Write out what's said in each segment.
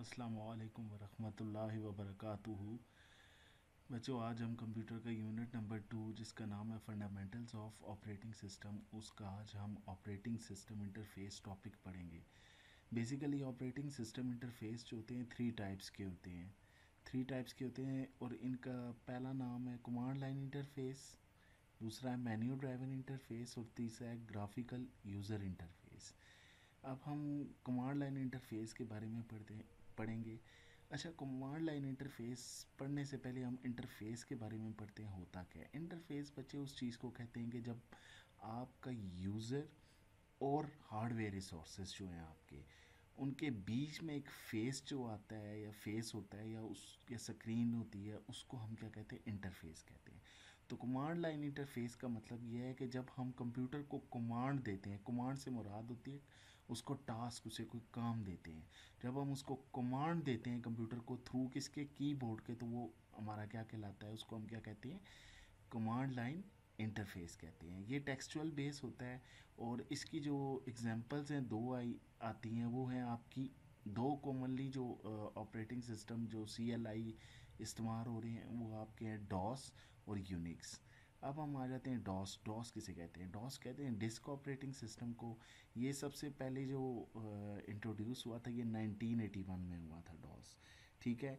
अस्सलाम वालेकुम वरहमतुल्लाहि वबरकातुहू बच्चों आज हम कंप्यूटर का यूनिट नंबर टू जिसका नाम है फंडामेंटल्स ऑफ ऑपरेटिंग सिस्टम उसका आज हम ऑपरेटिंग सिस्टम इंटरफेस टॉपिक पढ़ेंगे बेसिकली ऑपरेटिंग सिस्टम इंटरफेस जो होते हैं थ्री टाइप्स के होते हैं थ्री टाइप्स के होते हैं और इनका पहला नाम है कमांड लाइन इंटरफेस दूसरा है मेन्यू ड्राइवर इंटरफेस और तीसरा है ग्राफिकल यूज़र इंटरफेस अब हम कमांड लाइन इंटरफेस के बारे में पढ़ते हैं पढ़ेंगे अच्छा कमांड लाइन इंटरफेस पढ़ने से पहले हम इंटरफेस के बारे में पढ़ते हैं होता क्या है इंटरफेस बच्चे उस चीज़ को कहते हैं कि जब आपका यूज़र और हार्डवेयर रिसोर्सेज जो हैं आपके उनके बीच में एक फेस जो आता है या फेस होता है या उस या स्क्रीन होती है उसको हम क्या कहते हैं इंटरफेस कहते हैं तो कमांड लाइन इंटरफेस का मतलब यह है कि जब हम कंप्यूटर को कमांड देते हैं कमांड से मुराद होती है उसको टास्क उसे कोई काम देते हैं जब हम उसको कमांड देते हैं कंप्यूटर को थ्रू किसके कीबोर्ड के तो वो हमारा क्या कहलाता है उसको हम क्या कहते हैं कमांड लाइन इंटरफेस कहते हैं ये टेक्सचुअल बेस होता है और इसकी जो एग्जांपल्स हैं दो आई आती हैं वो हैं आपकी दो कॉमनली जो ऑपरेटिंग सिस्टम जो सी इस्तेमाल हो रहे हैं वो आपके हैं डॉस और यूनिक्स अब हम आ जाते हैं डॉस डॉस किसे कहते हैं डॉस कहते हैं डिस्क ऑपरेटिंग सिस्टम को ये सबसे पहले जो इंट्रोड्यूस हुआ था ये 1981 में हुआ था डॉस ठीक है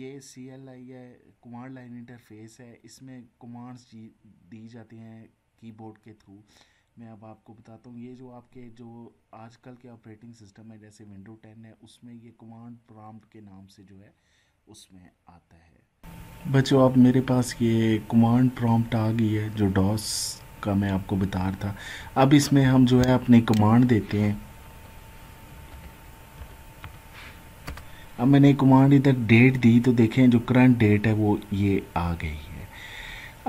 ये सी एल आई है कमांड लाइन इंटरफेस है इसमें कमांड्स दी जाती हैं कीबोर्ड के थ्रू मैं अब आपको बताता हूँ ये जो आपके जो आजकल के ऑपरेटिंग सिस्टम है जैसे विंडो टेन है उसमें ये कमांड प्रॉम्प्ट के नाम से जो है उसमें आता है बच्चों अब मेरे पास ये कमांड प्रॉम्प्ट आ गई है जो डॉस का मैं आपको बता रहा था अब इसमें हम जो है अपनी कमांड देते हैं अब मैंने कमांड इधर डेट दी तो देखें जो करंट डेट है वो ये आ गई है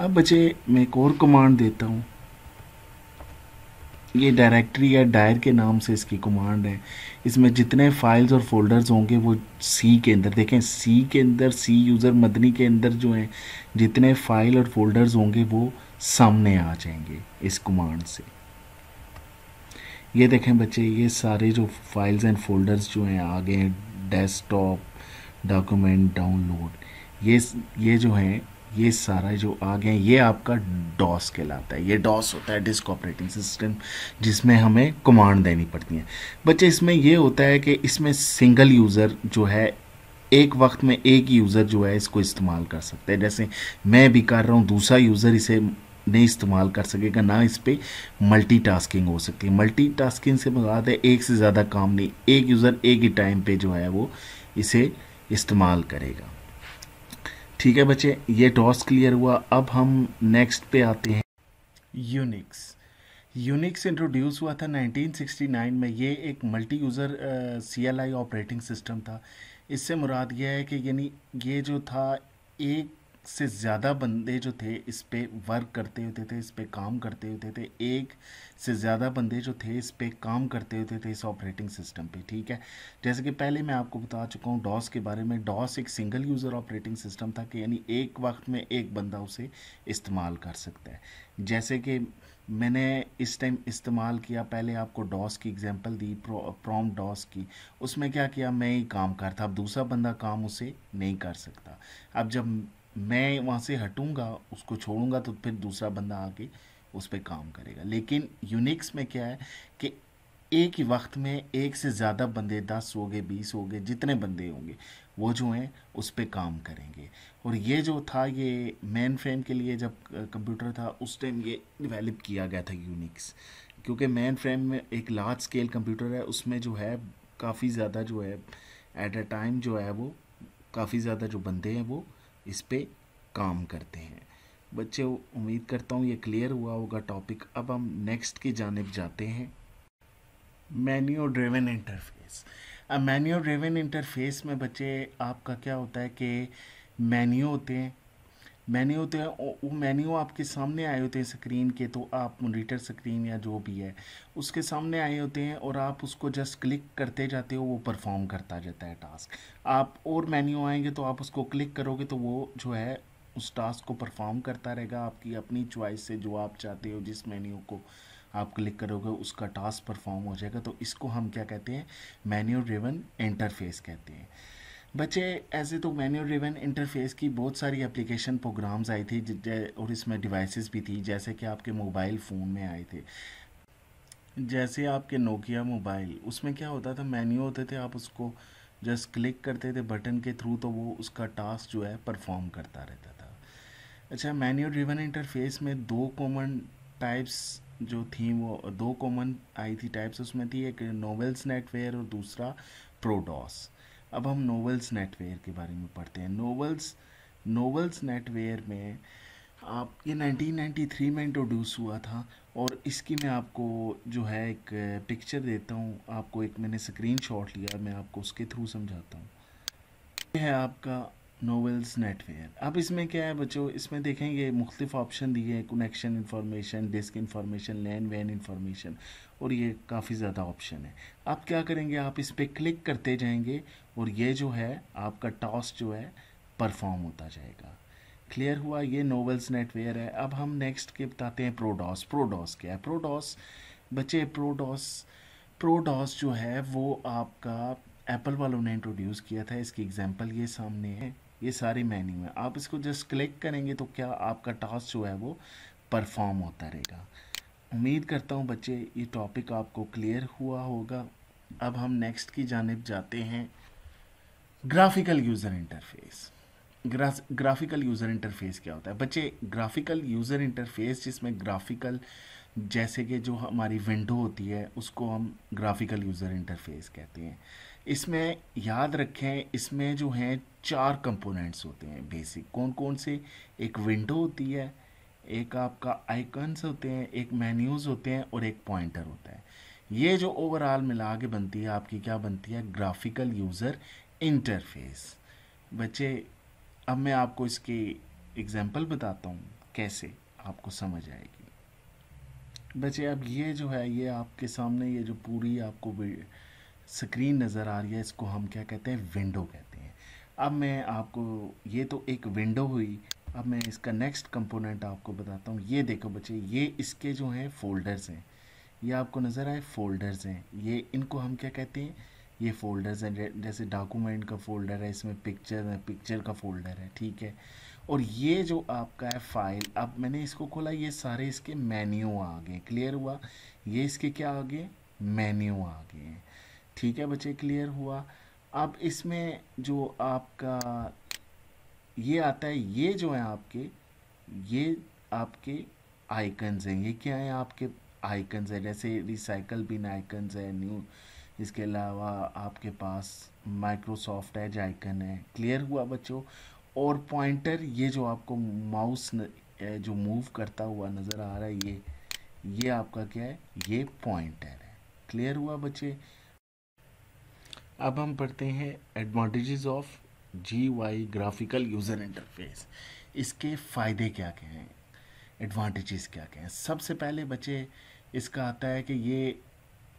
अब बच्चे मैं एक और कमांड देता हूँ ये डायरेक्टरी या डायर के नाम से इसकी कमांड है इसमें जितने फाइल्स और फोल्डर्स होंगे वो सी के अंदर देखें सी के अंदर सी यूज़र मदनी के अंदर जो हैं जितने फाइल और फोल्डर्स होंगे वो सामने आ जाएंगे इस कमांड से ये देखें बच्चे ये सारे जो फाइल्स एंड फोल्डर्स जो हैं आ गए डेस्कटॉप डॉक्यूमेंट डाउनलोड ये ये जो हैं ये सारा जो आ गया ये आपका डॉस कहलाता है ये डॉस होता है डिस्क ऑपरेटिंग सिस्टम जिसमें हमें कमांड देनी पड़ती है बच्चे इसमें ये होता है कि इसमें सिंगल यूज़र जो है एक वक्त में एक यूज़र जो है इसको इस्तेमाल कर सकते हैं जैसे मैं भी कर रहा हूँ दूसरा यूज़र इसे नहीं इस्तेमाल कर सकेगा ना इस पर मल्टी टास्किंग हो सकती है मल्टी टास्किंग से मुराद है एक से ज़्यादा काम नहीं एक यूज़र एक ही टाइम पर जो है वो इसे इस्तेमाल करेगा ठीक है बच्चे ये डॉस क्लियर हुआ अब हम नेक्स्ट पे आते हैं यूनिक्स यूनिक्स इंट्रोड्यूस हुआ था 1969 में ये एक multi user C L I operating system था इससे मुराद यह है कि यानी ये जो था एक से ज़्यादा बंदे जो थे इस पर वर्क करते होते थे इस पर काम करते होते थे एक से ज़्यादा बंदे जो थे इस पर काम करते होते थे इस ऑपरेटिंग सिस्टम पे ठीक है जैसे कि पहले मैं आपको बता चुका हूँ डॉस के बारे में डॉस एक सिंगल यूज़र ऑपरेटिंग सिस्टम था कि यानी एक वक्त में एक बंदा उसे इस्तेमाल कर सकता है जैसे कि मैंने इस टाइम इस्तेमाल किया पहले आपको डॉस की एग्जांपल दी प्रो, प्रॉम डॉस की उसमें क्या किया मैं ही काम करता अब दूसरा बंदा काम उसे नहीं कर सकता अब जब मैं वहाँ से हटूँगा उसको छोड़ूंगा तो फिर दूसरा बंदा आके उस पर काम करेगा लेकिन यूनिक्स में क्या है कि एक ही वक्त में एक से ज़्यादा बंदे दस हो गए बीस हो गए जितने बंदे होंगे वो जो हैं उस पर काम करेंगे और ये जो था ये मेन फ्रेम के लिए जब कंप्यूटर था उस टाइम ये डिवेलप किया गया था यूनिक्स क्योंकि मेन फ्रेम में एक लार्ज स्केल कंप्यूटर है उसमें जो है काफ़ी ज़्यादा जो है एट अ टाइम जो है वो काफ़ी ज़्यादा जो बंदे हैं वो इस पर काम करते हैं बच्चे उम्मीद करता हूँ ये क्लियर हुआ होगा टॉपिक अब हम नेक्स्ट की जानब जाते हैं मैन्यू ड्रेवन इंटरफेस अब मैन्यू ड्रेवन इंटरफेस में बच्चे आपका क्या होता है कि मैन्यू होते हैं मेन्यू होते हैं वो मेन्यू आपके सामने आए होते हैं स्क्रीन के तो आप मोनीटर स्क्रीन या जो भी है उसके सामने आए होते हैं और आप उसको जस्ट क्लिक करते जाते हो वो परफॉर्म करता जाता है टास्क आप और मेन्यू आएंगे तो आप उसको क्लिक करोगे तो वो जो है उस टास्क को परफॉर्म करता रहेगा आपकी अपनी च्वाइस से जो आप चाहते हो जिस मेन्यू को आप क्लिक करोगे उसका टास्क परफॉर्म हो जाएगा तो इसको हम क्या कहते हैं मेन्यू ड्रिवन इंटरफेस कहते हैं बच्चे ऐसे तो मैन्यूल ड्रिवन इंटरफेस की बहुत सारी एप्लीकेशन प्रोग्राम्स आई थी और इसमें डिवाइसेस भी थी जैसे कि आपके मोबाइल फ़ोन में आए थे जैसे आपके नोकिया मोबाइल उसमें क्या होता था मेन्यू होते थे आप उसको जस्ट क्लिक करते थे बटन के थ्रू तो वो उसका टास्क जो है परफॉर्म करता रहता था अच्छा मैन्यूल ड्रिवन इंटरफेस में दो कॉमन टाइप्स जो थी वो दो कॉमन आई थी टाइप्स उसमें थी एक नोवेल्स नेटवेयर और दूसरा प्रोडॉस अब हम नोवेल्स नेटवेयर के बारे में पढ़ते हैं नोवेल्स नोवेल्स नेटवेयर में आप ये 1993 में इंट्रोड्यूस हुआ था और इसकी मैं आपको जो है एक पिक्चर देता हूँ आपको एक मैंने स्क्रीनशॉट लिया मैं आपको उसके थ्रू समझाता हूँ है आपका नोवेल्स नेटवेयर अब इसमें क्या है बच्चों इसमें देखेंगे मुख्तफ ऑप्शन दिए हैं connection information disk information LAN वैन इन्फॉर्मेशन और ये काफ़ी ज़्यादा ऑप्शन है आप क्या करेंगे आप इस पर क्लिक करते जाएंगे और ये जो है आपका टॉस जो है परफॉर्म होता जाएगा क्लियर हुआ ये नोवेल्स नेटवेयर है अब हम नेक्स्ट के बताते हैं प्रोडॉस प्रोडॉस क्या है प्रोडॉस बच्चे प्रोडॉस प्रोडॉस जो है वो आपका एप्पल वालों ने इंट्रोड्यूस किया था इसकी एग्जांपल ये सामने है ये सारे मेन्यू है आप इसको जस्ट क्लिक करेंगे तो क्या आपका टास्क जो है वो परफॉर्म होता रहेगा उम्मीद करता हूँ बच्चे ये टॉपिक आपको क्लियर हुआ होगा अब हम नेक्स्ट की जानब जाते हैं graphical user interface graphical user interface क्या होता है बच्चे ग्राफिकल यूज़र इंटरफेस जिसमें ग्राफिकल जैसे कि जो हमारी विंडो होती है उसको हम ग्राफिकल यूज़र इंटरफेस कहते हैं इसमें याद रखें इसमें जो हैं चार कंपोनेंट्स होते हैं बेसिक कौन कौन से एक विंडो होती है एक आपका आइकन्स होते हैं एक मेन्यूज़ होते हैं और एक पॉइंटर होता है ये जो ओवरऑल मिला के बनती है आपकी क्या बनती है ग्राफिकल यूज़र इंटरफेस बच्चे अब मैं आपको इसकी एग्ज़ाम्पल बताता हूँ कैसे आपको समझ आएगी बच्चे अब ये जो है ये आपके सामने ये जो पूरी आपको स्क्रीन नज़र आ रही है इसको हम क्या कहते हैं विंडो कहते हैं अब मैं आपको ये तो एक विंडो हुई अब मैं इसका नेक्स्ट कंपोनेंट आपको बताता हूँ ये देखो बच्चे ये इसके जो हैं फोल्डर्स हैं ये आपको नज़र आए फोल्डर्स हैं ये इनको हम क्या कहते हैं ये फोल्डर्स हैं जैसे डॉक्यूमेंट का फोल्डर है इसमें पिक्चर है पिक्चर का फोल्डर है ठीक है और ये जो आपका है फाइल अब मैंने इसको खोला ये सारे इसके मेन्यू आ गए क्लियर हुआ ये इसके क्या आ गए मेन्यू आ गए ठीक है बच्चे क्लियर हुआ अब इसमें जो आपका ये आता है ये जो है आपके ये आपके आइकन्स हैं ये क्या है आपके आइकन्स है जैसे रिसाइकल बिन आइकन्स है न्यू इसके अलावा आपके पास माइक्रोसॉफ्ट एज आइकन है क्लियर हुआ बच्चों और पॉइंटर ये जो आपको माउस जो मूव करता हुआ नज़र आ रहा है ये ये आपका क्या है ये पॉइंटर है क्लियर हुआ बच्चे अब हम पढ़ते हैं advantages of G Y graphical user interface इसके फ़ायदे क्या क्या हैं एडवांटेजेस क्या क्या हैं सबसे पहले बच्चे इसका आता है कि ये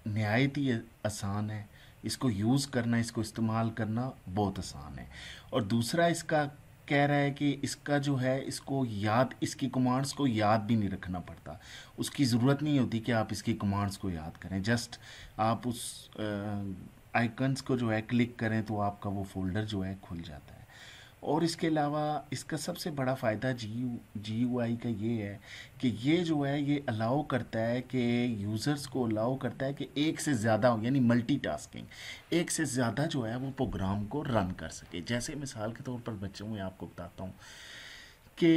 नहायत ही आसान है इसको यूज़ करना इसको इस्तेमाल करना बहुत आसान है और दूसरा इसका कह रहा है कि इसका जो है इसको याद इसकी कमांड्स को याद भी नहीं रखना पड़ता उसकी ज़रूरत नहीं होती कि आप इसकी कमांड्स को याद करें जस्ट आप उस आइकन्स को जो है क्लिक करें तो आपका वो फोल्डर जो है खुल जाता है और इसके अलावा इसका सबसे बड़ा फ़ायदा जी जी यू आई का ये है कि ये जो है ये अलाउ करता है कि यूज़र्स को अलाउ करता है कि एक से ज़्यादा यानी मल्टीटास्किंग एक से ज़्यादा जो है वो प्रोग्राम को रन कर सके जैसे मिसाल के तौर पर बच्चों में आपको बताता हूँ कि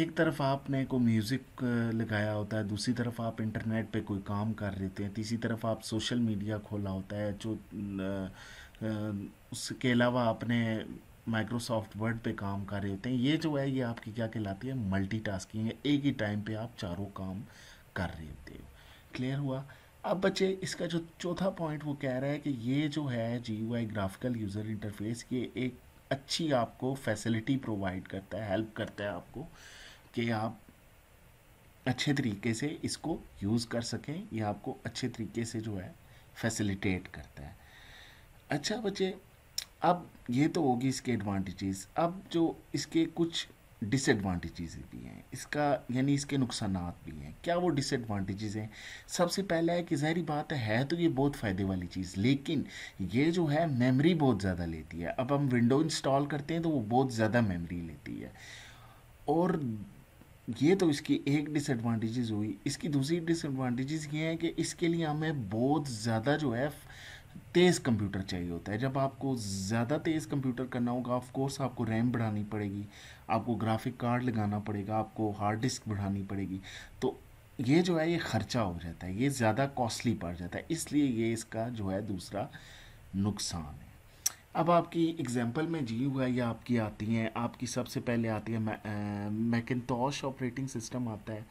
एक तरफ आपने कोई म्यूज़िक लगाया होता है दूसरी तरफ आप इंटरनेट पे कोई काम कर रहे थे तीसरी तरफ आप सोशल मीडिया खोला होता है जो उसके अलावा आपने माइक्रोसॉफ्ट वर्ड पे काम कर रहे होते हैं ये जो है ये आपकी क्या कहलाती है मल्टीटास्किंग है एक ही टाइम पे आप चारों काम कर रहे होते हो क्लियर हुआ अब बच्चे इसका जो चौथा पॉइंट वो कह रहा है कि ये जो है G I graphical user interface ये एक अच्छी आपको फैसिलिटी प्रोवाइड करता है हेल्प करता है आपको कि आप अच्छे तरीके से इसको यूज़ कर सकें यह आपको अच्छे तरीके से जो है फैसिलिटेट करता है अच्छा बच्चे अब ये तो होगी इसके एडवांटेजेस अब जो इसके कुछ डिसएडवांटेजेस भी हैं इसका यानी इसके नुकसान भी हैं क्या वो डिसएडवांटेजेस हैं सबसे पहला है कि जहरी बात है, है तो ये बहुत फ़ायदे वाली चीज़ लेकिन ये जो है मेमोरी बहुत ज़्यादा लेती है अब हम विंडो इंस्टॉल करते हैं तो वो बहुत ज़्यादा मेमोरी लेती है और ये तो इसकी एक डिसएडवांटेजेस हुई इसकी दूसरी डिसएडवांटेजेस ये हैं कि इसके लिए हमें बहुत ज़्यादा जो है तेज़ कंप्यूटर चाहिए होता है जब आपको ज़्यादा तेज़ कंप्यूटर करना होगा ऑफ कोर्स आपको रैम बढ़ानी पड़ेगी आपको ग्राफिक कार्ड लगाना पड़ेगा आपको हार्ड डिस्क बढ़ानी पड़ेगी तो ये जो है ये ख़र्चा हो जाता है ये ज़्यादा कॉस्टली पड़ जाता है इसलिए ये इसका जो है दूसरा नुकसान है अब आपकी एग्जाम्पल में जी हुआ या आपकी आती हैं आपकी सबसे पहले आती है मैकेश ऑपरेटिंग सिस्टम आता है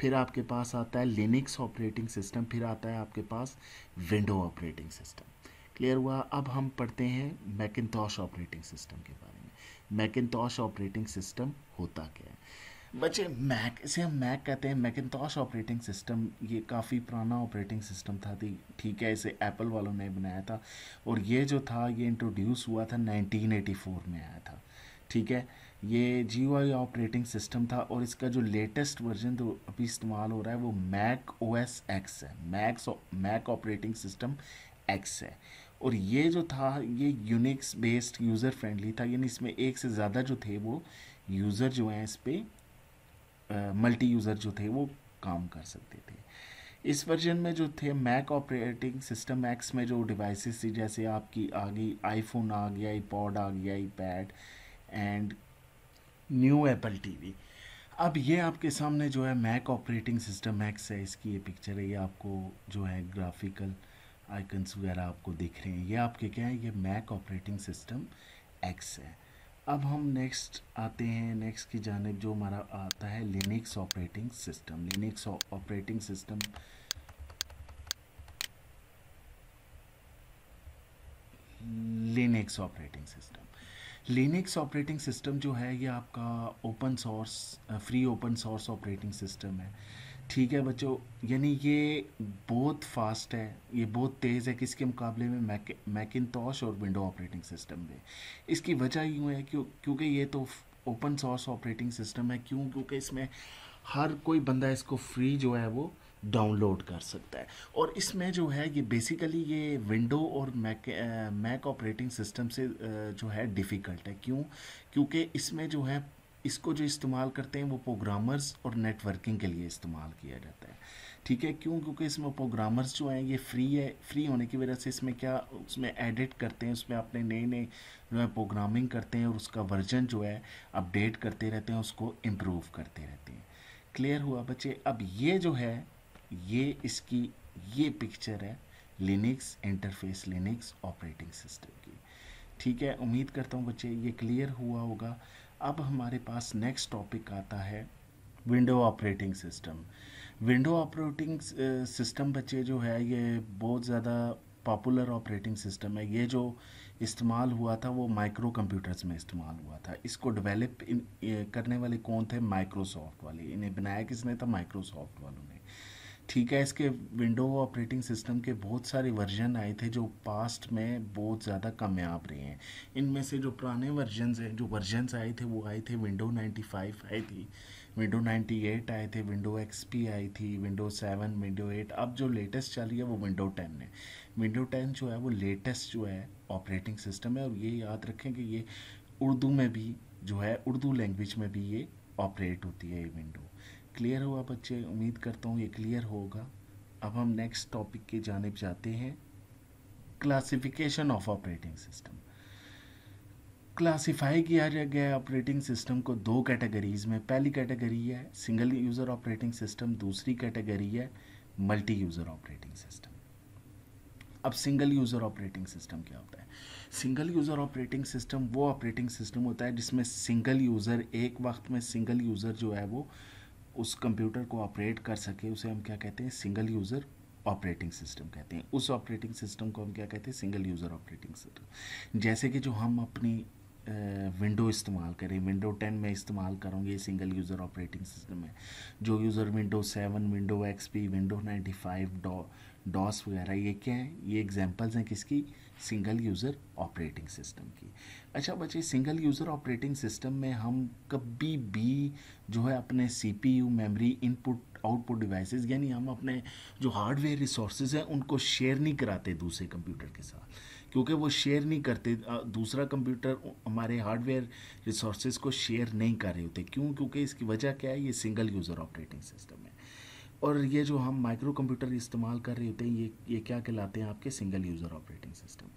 फिर आपके पास आता है लिनिक्स ऑपरेटिंग सिस्टम फिर आता है आपके पास विंडो ऑपरेटिंग सिस्टम क्लियर हुआ अब हम पढ़ते हैं मैकिनटॉश ऑपरेटिंग सिस्टम के बारे में मैकिनटॉश ऑपरेटिंग सिस्टम होता क्या है बच्चे मैक इसे हम मैक कहते हैं मैकिनटॉश ऑपरेटिंग सिस्टम ये काफ़ी पुराना ऑपरेटिंग सिस्टम था थी ठीक है इसे एप्पल वालों ने बनाया था और ये जो था ये इंट्रोड्यूस हुआ था 1984 में आया था ठीक है ये जी ऑपरेटिंग सिस्टम था और इसका जो लेटेस्ट वर्जन जो अभी इस्तेमाल हो रहा है वो मैक ओ एस एक्स है Mac Mac operating system X है और ये जो था ये यूनिक्स बेस्ड यूज़र फ्रेंडली था यानी इसमें एक से ज़्यादा जो थे वो यूज़र जो हैं इस पर मल्टी यूज़र जो थे वो काम कर सकते थे इस वर्जन में जो थे मैक ऑपरेटिंग सिस्टम एक्स में जो डिवाइसेस थी जैसे आपकी आ गई आईफोन आ गया आईपॉड आ गया iPad and new Apple TV अब ये आपके सामने जो है मैक ऑपरेटिंग सिस्टम मैक्स है इसकी ये पिक्चर है ये आपको जो है ग्राफिकल आइकन्स वगैरह आपको दिख रहे हैं ये आपके क्या है ये मैक ऑपरेटिंग सिस्टम एक्स है अब हम नेक्स्ट आते हैं नेक्स्ट की जानब जो हमारा आता है Linux operating system Linux operating system Linux operating system Linux operating system जो है ये आपका open source free open source operating system है ठीक है बच्चों यानी ये बहुत फास्ट है ये बहुत तेज़ है किसके मुकाबले में मैक मैकिनटॉश और विंडो ऑपरेटिंग सिस्टम में इसकी वजह यूँ है क्यों क्योंकि ये तो ओपन सोर्स ऑपरेटिंग सिस्टम है क्यों क्योंकि इसमें हर कोई बंदा इसको फ्री जो है वो डाउनलोड कर सकता है और इसमें जो है ये बेसिकली ये विंडो और मैक मैक ऑपरेटिंग सिस्टम से जो है डिफ़िकल्ट है क्यों क्योंकि इसमें जो है इसको जो इस्तेमाल करते हैं वो प्रोग्रामर्स और नेटवर्किंग के लिए इस्तेमाल किया जाता है ठीक है क्यों क्योंकि इसमें प्रोग्रामर्स जो हैं ये फ्री है फ्री होने की वजह से इसमें क्या उसमें एडिट करते हैं उसमें अपने नए नए जो है प्रोग्रामिंग करते हैं और उसका वर्जन जो है अपडेट करते रहते हैं उसको इम्प्रूव करते रहते हैं क्लियर हुआ बच्चे अब ये जो है ये इसकी ये पिक्चर है Linux interface Linux operating system की ठीक है उम्मीद करता हूँ बच्चे ये क्लियर हुआ होगा अब हमारे पास नेक्स्ट टॉपिक आता है window operating system window operating system बच्चे जो है ये बहुत ज़्यादा पॉपुलर ऑपरेटिंग सिस्टम है ये जो इस्तेमाल हुआ था वो माइक्रो कंप्यूटर्स में इस्तेमाल हुआ था इसको डेवलप करने वाले कौन थे माइक्रोसॉफ्ट वाले इन्हें बनाया किसने था माइक्रोसॉफ्ट वालों ने ठीक है इसके विंडो ऑपरेटिंग सिस्टम के बहुत सारे वर्जन आए थे जो पास्ट में बहुत ज़्यादा कामयाब रहे हैं इनमें से जो पुराने वर्जन हैं जो वर्जनस आए थे वो आए थे विंडो 95 आई थी विंडो 98 आए थे विंडो एक्सपी आई थी विंडो 7 विंडो 8 अब जो लेटेस्ट चली है वो विंडो 10 है विंडो 10 जो है वो लेटेस्ट जो है ऑपरेटिंग सिस्टम है और ये याद रखें कि ये उर्दू में भी जो है उर्दू लैंग्वेज में भी ये ऑपरेट होती है ये विंडो क्लियर हुआ बच्चे उम्मीद करता हूँ ये क्लियर होगा अब हम नेक्स्ट टॉपिक के जानब जाते हैं classification of operating system classify किया गया ऑपरेटिंग सिस्टम को दो कैटेगरीज में पहली कैटेगरी है सिंगल यूज़र ऑपरेटिंग सिस्टम दूसरी कैटेगरी है मल्टी यूज़र ऑपरेटिंग सिस्टम अब सिंगल यूज़र ऑपरेटिंग सिस्टम क्या होता है सिंगल यूज़र ऑपरेटिंग सिस्टम वो ऑपरेटिंग सिस्टम होता है जिसमें सिंगल यूज़र एक वक्त में सिंगल यूज़र जो है वो उस कंप्यूटर को ऑपरेट कर सके उसे हम क्या कहते हैं सिंगल यूज़र ऑपरेटिंग सिस्टम कहते हैं उस ऑपरेटिंग सिस्टम को हम क्या कहते हैं सिंगल यूज़र ऑपरेटिंग सिस्टम जैसे कि जो हम अपनी विंडो इस्तेमाल करें विंडो टेन में इस्तेमाल करूँगी ये सिंगल यूज़र ऑपरेटिंग सिस्टम है जो user window seven window XP window ninety five DOS वगैरह ये क्या है ये एग्जांपल्स हैं किसकी सिंगल यूज़र ऑपरेटिंग सिस्टम की अच्छा बच्चे सिंगल यूज़र ऑपरेटिंग सिस्टम में हम कभी भी जो है अपने CPU memory input output devices यानी हम अपने जो हार्डवेयर रिसोर्सेज हैं उनको शेयर नहीं कराते दूसरे कंप्यूटर के साथ क्योंकि वो शेयर नहीं करते दूसरा कंप्यूटर हमारे हार्डवेयर रिसोर्सेज को शेयर नहीं कर रहे होते क्यों क्योंकि इसकी वजह क्या है ये सिंगल यूज़र ऑपरेटिंग सिस्टम है और ये जो हम माइक्रो कंप्यूटर इस्तेमाल कर रहे होते हैं ये ये क्या कहलाते हैं आपके सिंगल यूज़र ऑपरेटिंग सिस्टम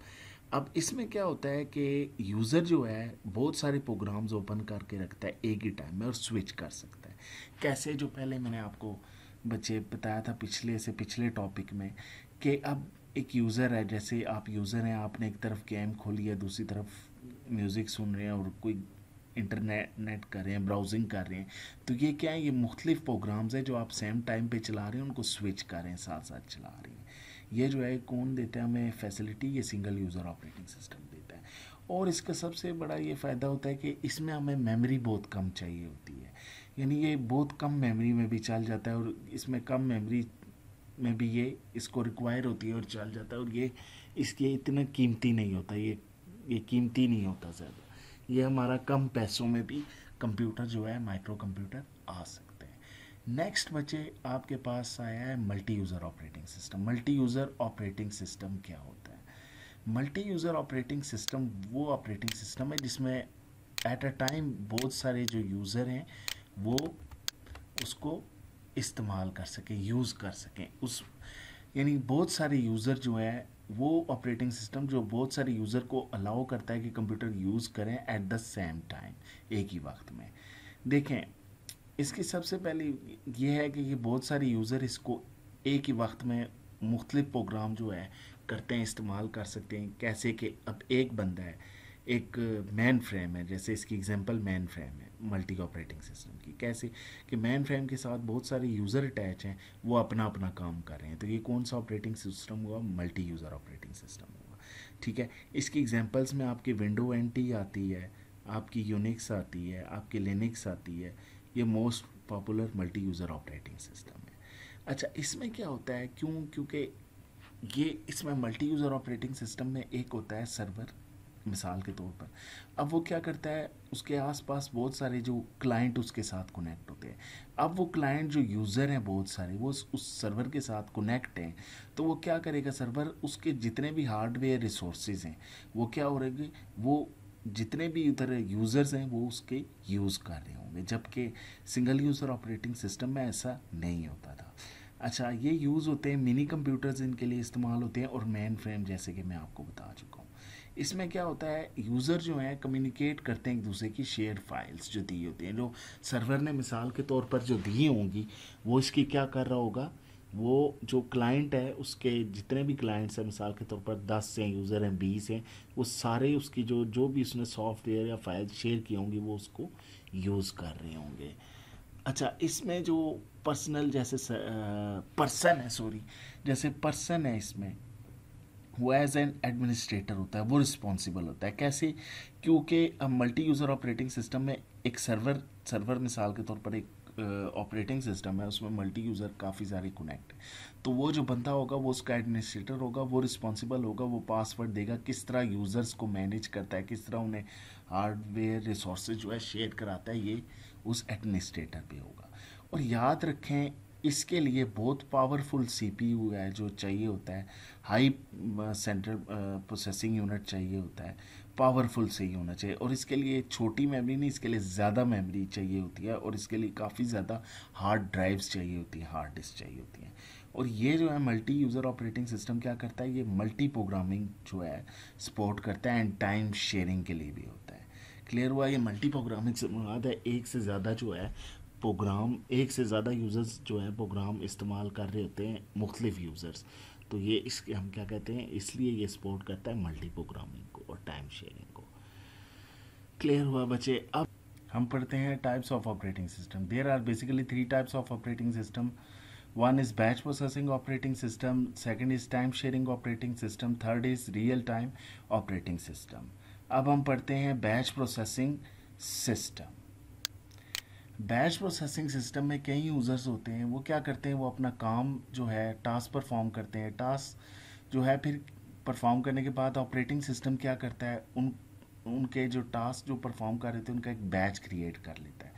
अब इसमें क्या होता है कि यूज़र जो है बहुत सारे प्रोग्राम्स ओपन करके रखता है एक ही टाइम में और स्विच कर सकता है कैसे जो पहले मैंने आपको बच्चे बताया था पिछले से पिछले टॉपिक में कि अब एक यूज़र है जैसे आप यूज़र हैं आपने एक तरफ गेम खोली है दूसरी तरफ म्यूज़िक सुन रहे हैं और कोई इंटरनेट नेट कर रहे हैं ब्राउजिंग कर रहे हैं तो ये क्या है ये मुख्तलिफ प्रोग्राम्स हैं जो आप सेम टाइम पे चला रहे हैं उनको स्विच कर रहे हैं साथ साथ चला रहे हैं ये जो है कौन देता है हमें फैसिलिटी ये सिंगल यूज़र ऑपरेटिंग सिस्टम देता है और इसका सबसे बड़ा ये फ़ायदा होता है कि इसमें हमें मेमोरी बहुत कम चाहिए होती है यानी ये बहुत कम मेमोरी में भी चल जाता है और इसमें कम मेमोरी में भी ये इसको रिक्वायर होती है और चल जाता है और ये इसके इतना कीमती नहीं होता ये ये कीमती नहीं होता ज़्यादा ये हमारा कम पैसों में भी कंप्यूटर जो है माइक्रो कंप्यूटर आ सकता नेक्स्ट बचे आपके पास आया है multi user operating system multi user operating system क्या होता है मल्टी यूज़र ऑपरेटिंग सिस्टम वो ऑपरेटिंग सिस्टम है जिसमें एट अ टाइम बहुत सारे जो यूज़र हैं वो उसको इस्तेमाल कर सकें यूज़ कर सकें उस यानी बहुत सारे यूज़र जो हैं वो ऑपरेटिंग सिस्टम जो बहुत सारे यूज़र को अलाउ करता है कि कंप्यूटर यूज़ करें एट द सेम टाइम एक ही वक्त में देखें इसकी सबसे पहली ये है कि ये बहुत सारे यूज़र इसको एक ही वक्त में मुख्तलि प्रोग्राम जो है करते हैं इस्तेमाल कर सकते हैं कैसे कि अब एक बंदा है एक मैन फ्रेम है जैसे इसकी एग्जांपल मैन फ्रेम है मल्टी ऑपरेटिंग सिस्टम की कैसे कि मैन फ्रेम के साथ बहुत सारे यूज़र अटैच हैं वो अपना अपना काम कर रहे हैं तो ये कौन सा ऑपरेटिंग सिस्टम हुआ मल्टी यूज़र ऑपरेटिंग सिस्टम हुआ ठीक है इसकी एग्जांपल्स में आपकी विंडो एन आती है आपकी यूनिक्स आती है आपकी लिनिक्स आती है ये most popular multi user operating system है अच्छा इसमें क्या होता है क्यों क्योंकि ये इसमें मल्टी यूज़र ऑपरेटिंग सिस्टम में एक होता है सर्वर मिसाल के तौर पर अब वो क्या करता है उसके आसपास बहुत सारे जो क्लाइंट उसके साथ कनेक्ट होते हैं अब वो क्लाइंट जो यूज़र हैं बहुत सारे वो उस सर्वर के साथ कनेक्ट हैं तो वो क्या करेगा सर्वर उसके जितने भी हार्डवेयर रिसोर्सेज हैं वो क्या हो रहेगी वो जितने भी इधर यूज़र्स हैं वो उसके यूज़ कर रहे होंगे जबकि सिंगल यूज़र ऑपरेटिंग सिस्टम में ऐसा नहीं होता था अच्छा ये यूज़ होते हैं मिनी कंप्यूटर्स इनके लिए इस्तेमाल होते हैं और मेन फ्रेम जैसे कि मैं आपको बता चुका हूँ इसमें क्या होता है यूज़र जो है कम्युनिकेट करते हैं एक दूसरे की शेयर फाइल्स जो दी होती हैं जो सर्वर ने मिसाल के तौर पर जो दी होंगी वो इसकी क्या कर रहा होगा वो जो क्लाइंट है उसके जितने भी क्लाइंट्स हैं मिसाल के तौर पर दस हैं यूज़र हैं बीस हैं वो सारे उसकी जो जो भी उसने सॉफ्टवेयर या फाइल शेयर की होंगी वो उसको यूज़ कर रहे होंगे अच्छा इसमें जो पर्सनल जैसे पर्सन है सॉरी जैसे पर्सन है इसमें वो एज एन एडमिनिस्ट्रेटर होता है वो रिस्पॉन्सिबल होता है कैसे क्योंकि मल्टी यूज़र ऑपरेटिंग सिस्टम में एक सर्वर सर्वर मिसाल के तौर पर एक ऑपरेटिंग सिस्टम है उसमें मल्टी यूज़र काफ़ी सारे कनेक्ट तो वो जो बंदा होगा वो उसका एडमिनिस्ट्रेटर होगा वो रिस्पॉन्सिबल होगा वो पासवर्ड देगा किस तरह यूज़र्स को मैनेज करता है किस तरह उन्हें हार्डवेयर रिसोर्स जो है शेयर कराता है ये उस एडमिनिस्ट्रेटर पे होगा और याद रखें इसके लिए बहुत पावरफुल यू है जो चाहिए होता है हाई सेंट्रल प्रोसेसिंग यूनिट चाहिए होता है पावरफुल सही होना चाहिए और इसके लिए छोटी मेमोरी नहीं इसके लिए ज़्यादा मेमोरी चाहिए होती है और इसके लिए काफ़ी ज़्यादा हार्ड ड्राइव्स चाहिए होती हैं हार्ड डिस्क चाहिए होती हैं और ये जो है मल्टी यूज़र ऑपरेटिंग सिस्टम क्या करता है ये मल्टी प्रोग्रामिंग जो है सपोर्ट करता है एंड टाइम शेयरिंग के लिए भी होता है क्लियर हुआ ये मल्टी प्रोग्रामिंग से मुराद है एक से ज़्यादा जो है प्रोग्राम एक से ज़्यादा यूज़र्स जो है प्रोग्राम इस्तेमाल कर रहे होते हैं मुख्तलिफ यूज़र्स तो ये इसके हम क्या कहते हैं इसलिए ये सपोर्ट करता है मल्टी प्रोग्रामिंग और टाइम शेयरिंग को क्लियर हुआ बच्चे अब हम पढ़ते हैं types of operating system there are basically three types of operating system one is batch processing operating system second is time sharing operating system third is real time operating system अब हम पढ़ते हैं batch processing system batch processing system में कई users होते हैं वो क्या करते हैं वो अपना काम जो है टास्क परफॉर्म करते हैं टास्क जो है फिर परफॉर्म करने के बाद ऑपरेटिंग सिस्टम क्या करता है उन उनके जो टास्क जो परफॉर्म कर रहे थे उनका एक बैच क्रिएट कर लेता है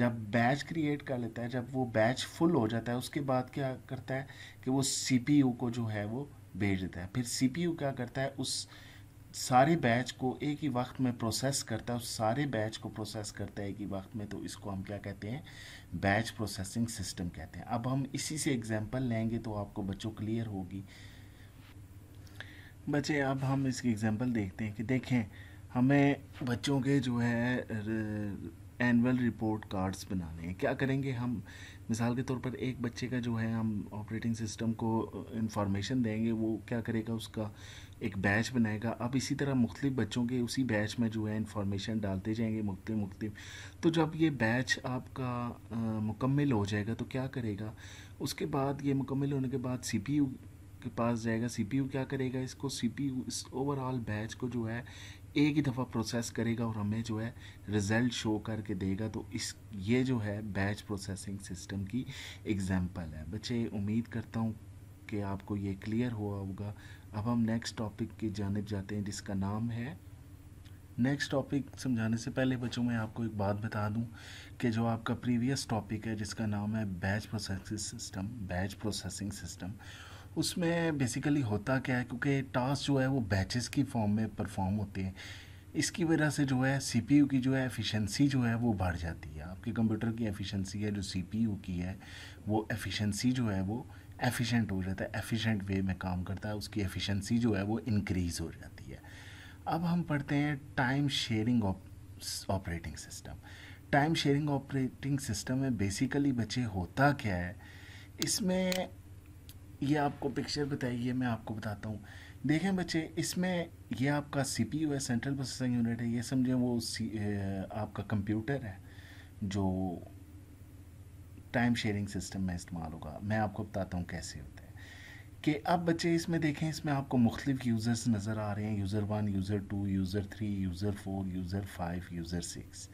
जब बैच क्रिएट कर लेता है जब वो बैच फुल हो जाता है उसके बाद क्या करता है कि वो सी को जो है वो भेज देता है फिर सी क्या करता है उस सारे बैच को एक ही वक्त में प्रोसेस करता है उस सारे बैच को प्रोसेस करता है एक ही वक्त में तो इसको हम क्या कहते हैं बैच प्रोसेसिंग सिस्टम कहते हैं अब हम इसी से एग्जाम्पल लेंगे तो आपको बच्चों क्लियर होगी बच्चे अब हम इसकी एग्ज़ाम्पल देखते हैं कि देखें हमें बच्चों के जो है एनुअल रिपोर्ट कार्ड्स बनाने हैं क्या करेंगे हम मिसाल के तौर पर एक बच्चे का जो है हम ऑपरेटिंग सिस्टम को इंफॉर्मेशन देंगे वो क्या करेगा उसका एक बैच बनाएगा अब इसी तरह मुख्तलिफ बच्चों के उसी बैच में जो है इंफॉर्मेशन डालते जाएंगे मुख्त मुख्तलिफ तो जब ये बैच आपका आ, मुकम्मल हो जाएगा तो क्या करेगा उसके बाद ये मुकम्मल होने के बाद सी पी के पास जाएगा सीपीयू क्या करेगा इसको सीपीयू इस ओवरऑल बैच को जो है एक ही दफ़ा प्रोसेस करेगा और हमें जो है रिज़ल्ट शो करके देगा तो इस ये जो है बैच प्रोसेसिंग सिस्टम की एग्जांपल है बच्चे उम्मीद करता हूँ कि आपको ये क्लियर हुआ होगा अब हम नेक्स्ट टॉपिक की जानब जाते हैं जिसका नाम है नेक्स्ट टॉपिक समझाने से पहले बच्चों मैं आपको एक बात बता दूं कि जो आपका प्रीवियस टॉपिक है जिसका नाम है batch processing system batch processing system उसमें बेसिकली होता क्या है क्योंकि टास्क जो है वो बैचेस की फॉर्म में परफॉर्म होते हैं इसकी वजह से जो है सीपीयू की जो है एफिशिएंसी जो है वो बढ़ जाती है आपके कंप्यूटर की एफिशिएंसी है जो सीपीयू की है वो एफिशिएंसी जो है वो एफिशिएंट हो जाता है एफिशिएंट वे में काम करता है उसकी एफिशिएंसी जो है वो इंक्रीज़ हो जाती है अब हम पढ़ते हैं time sharing operating system time sharing operating system में बेसिकली बच्चे होता क्या है इसमें ये आपको पिक्चर बताइए मैं आपको बताता हूँ देखें बच्चे इसमें ये आपका सी पी यू है सेंट्रल प्रोसेसिंग यूनिट है ये समझें वो सी आपका कंप्यूटर है जो टाइम शेयरिंग सिस्टम में इस्तेमाल होगा मैं आपको बताता हूँ कैसे होता है कि अब बच्चे इसमें देखें इसमें आपको मुख्तफ यूज़र्स नज़र आ रहे हैं user one user two user three user four user five user six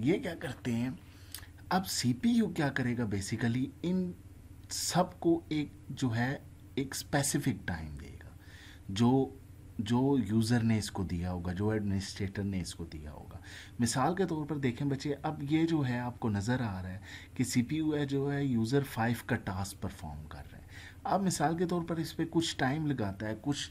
ये क्या करते हैं अब सी पी यू क्या करेगा बेसिकली इन सबको एक जो है एक स्पेसिफिक टाइम देगा जो जो यूज़र ने इसको दिया होगा जो एडमिनिस्ट्रेटर ने इसको दिया होगा मिसाल के तौर पर देखें बच्चे अब ये जो है आपको नज़र आ रहा है कि सी पी यू है जो है यूज़र फाइव का टास्क परफॉर्म कर रहे हैं आप मिसाल के तौर पर इस पर कुछ टाइम लगाता है कुछ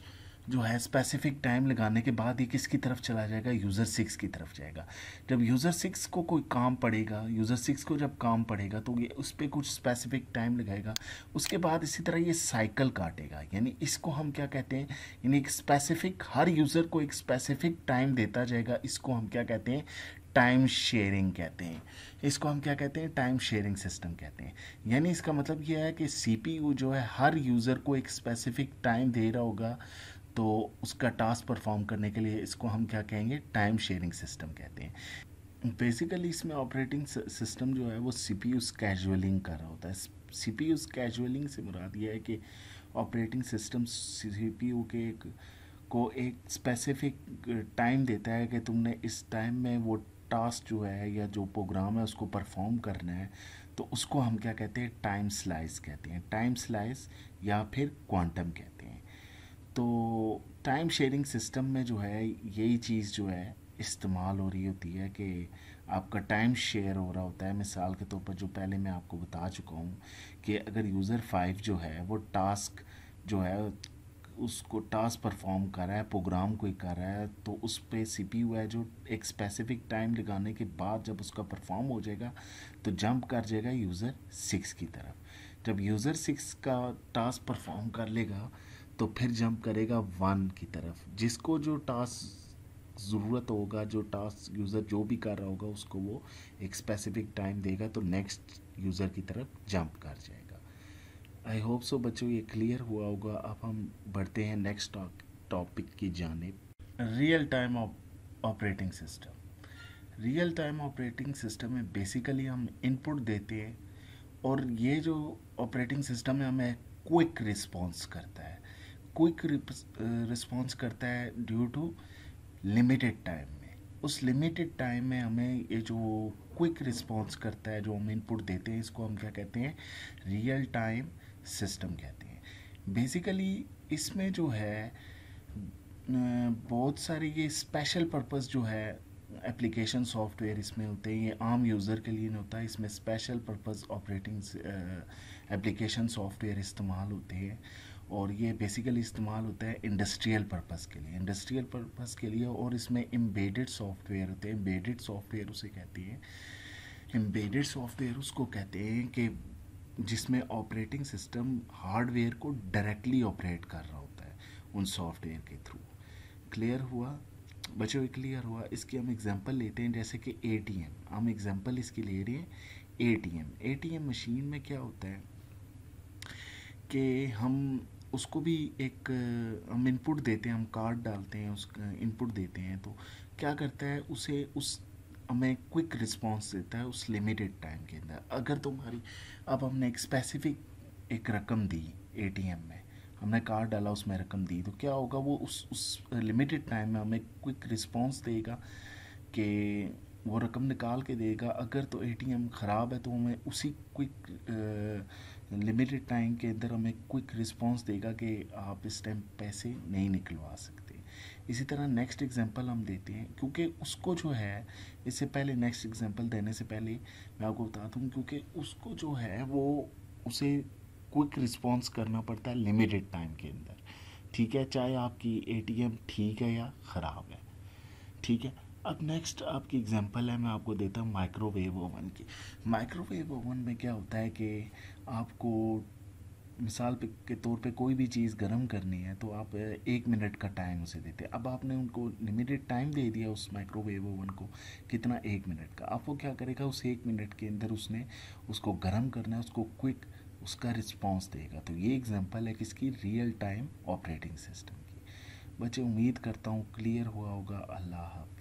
जो है स्पेसिफिक टाइम लगाने के बाद ये किसकी तरफ चला जाएगा यूज़र सिक्स की तरफ जाएगा जब यूज़र सिक्स को कोई काम पड़ेगा यूज़र सिक्स को जब काम पड़ेगा तो ये उस पर कुछ स्पेसिफिक टाइम लगाएगा उसके बाद इसी तरह ये साइकिल काटेगा यानी इसको हम क्या कहते हैं यानी एक स्पेसिफिक हर यूज़र को एक स्पेसिफिक टाइम देता जाएगा इसको हम क्या कहते हैं टाइम शेयरिंग कहते हैं इसको हम क्या कहते हैं टाइम शेयरिंग सिस्टम कहते हैं यानी इसका मतलब यह है कि सीपीयू जो है हर यूज़र को एक स्पेसिफिक टाइम दे रहा होगा तो उसका टास्क परफॉर्म करने के लिए इसको हम क्या कहेंगे टाइम शेयरिंग सिस्टम कहते हैं बेसिकली इसमें ऑपरेटिंग सिस्टम जो है वो सी पी यू स्कैजुअलिंग कर रहा होता है सी पी यू स्कैजुअलिंग से मुराद ये है कि operating system C P U के एक को एक स्पेसिफिक टाइम uh, देता है कि तुमने इस टाइम में वो टास्क जो है या जो प्रोग्राम है उसको परफॉर्म करना है तो उसको हम क्या कहते हैं टाइम स्लाइस कहते हैं टाइम स्लाइस या फिर क्वांटम कहते हैं तो टाइम शेयरिंग सिस्टम में जो है यही चीज़ जो है इस्तेमाल हो रही होती है कि आपका टाइम शेयर हो रहा होता है मिसाल के तौर पर जो पहले मैं आपको बता चुका हूँ कि अगर यूज़र फाइव जो है वो टास्क जो है उसको टास्क परफॉर्म कर रहा है प्रोग्राम कोई कर रहा है तो उस पर सी पी है जो एक स्पेसिफिक टाइम लगाने के बाद जब उसका परफॉर्म हो जाएगा तो जंप कर जाएगा यूज़र सिक्स की तरफ जब यूज़र सिक्स का टास्क परफॉर्म कर लेगा तो फिर जंप करेगा वन की तरफ जिसको जो टास्क ज़रूरत होगा जो टास्क यूज़र जो भी कर रहा होगा उसको वो एक स्पेसिफिक टाइम देगा तो नेक्स्ट यूज़र की तरफ जंप कर जाएगा आई होप सो बच्चों ये क्लियर हुआ होगा अब हम बढ़ते हैं नेक्स्ट टॉपिक की जानब real time operating system real time operating system में बेसिकली हम इनपुट देते हैं और ये जो ऑपरेटिंग सिस्टम है हमें क्विक रिस्पॉन्स करता है क्विक रिस्पॉन्स करता है ड्यू टू लिमिटेड टाइम में उस लिमिटेड टाइम में हमें ये जो क्विक रिस्पॉन्स करता है जो हम इनपुट देते हैं इसको हम क्या कहते हैं रियल टाइम सिस्टम कहते हैं बेसिकली इसमें जो है बहुत सारे ये स्पेशल पर्पस जो है एप्लीकेशन सॉफ्टवेयर इसमें होते हैं ये आम यूज़र के लिए नहीं होता इसमें special purpose operating application software इस्तेमाल होते हैं और ये बेसिकली इस्तेमाल होता है इंडस्ट्रियल पर्पस के लिए इंडस्ट्रियल पर्पस के लिए और इसमें एम्बेडेड सॉफ्टवेयर होते हैं एम्बेडेड सॉफ्टवेयर उसे कहते हैं एम्बेडेड सॉफ्टवेयर उसको कहते हैं कि जिसमें ऑपरेटिंग सिस्टम हार्डवेयर को डायरेक्टली ऑपरेट कर रहा होता है उन सॉफ्टवेयर के थ्रू क्लियर हुआ बच्चों क्लियर हुआ इसकी हम एग्जांपल लेते हैं जैसे कि एटीएम हम एग्जांपल इसकी ले रहे हैं एटीएम एटीएम मशीन में क्या होता है कि हम उसको भी एक हम इनपुट देते हैं हम कार्ड डालते हैं उसका इनपुट देते हैं तो क्या करता है उसे उस हमें क्विक रिस्पांस देता है उस लिमिटेड टाइम के अंदर अगर तुम्हारी अब हमने एक स्पेसिफिक एक रकम दी ए में हमने कार्ड डाला उसमें रकम दी तो क्या होगा वो उस उस लिमिटेड टाइम में हमें क्विक रिस्पांस देगा कि वो रकम निकाल के देगा अगर तो एटीएम ख़राब है तो हमें उसी क्विक लिमिटेड टाइम के अंदर हमें क्विक रिस्पॉन्स देगा कि आप इस टाइम पैसे नहीं निकलवा सकते इसी तरह नेक्स्ट एग्जांपल हम देते हैं क्योंकि उसको जो है इससे पहले नेक्स्ट एग्जांपल देने से पहले मैं आपको बता दूँ क्योंकि उसको जो है वो उसे क्विक रिस्पॉन्स करना पड़ता है लिमिटेड टाइम के अंदर ठीक है चाहे आपकी एटीएम ठीक है या ख़राब है ठीक है अब नेक्स्ट आपकी एग्जांपल है मैं आपको देता हूँ माइक्रोवेव ओवन की माइक्रोवेव ओवन में क्या होता है कि आपको मिसाल पे के तौर पे कोई भी चीज़ गर्म करनी है तो आप एक मिनट का टाइम उसे देते हैं अब आपने उनको लिमिटेड टाइम दे दिया उस माइक्रोवेव ओवन को कितना एक मिनट का आप वो क्या करेगा उस एक मिनट के अंदर उसने उसको गर्म करना है उसको क्विक उसका रिस्पॉन्स देगा तो ये एग्जाम्पल है किसकी रियल टाइम ऑपरेटिंग सिस्टम की बच्चे उम्मीद करता हूँ क्लियर हुआ होगा अल्लाह हाफ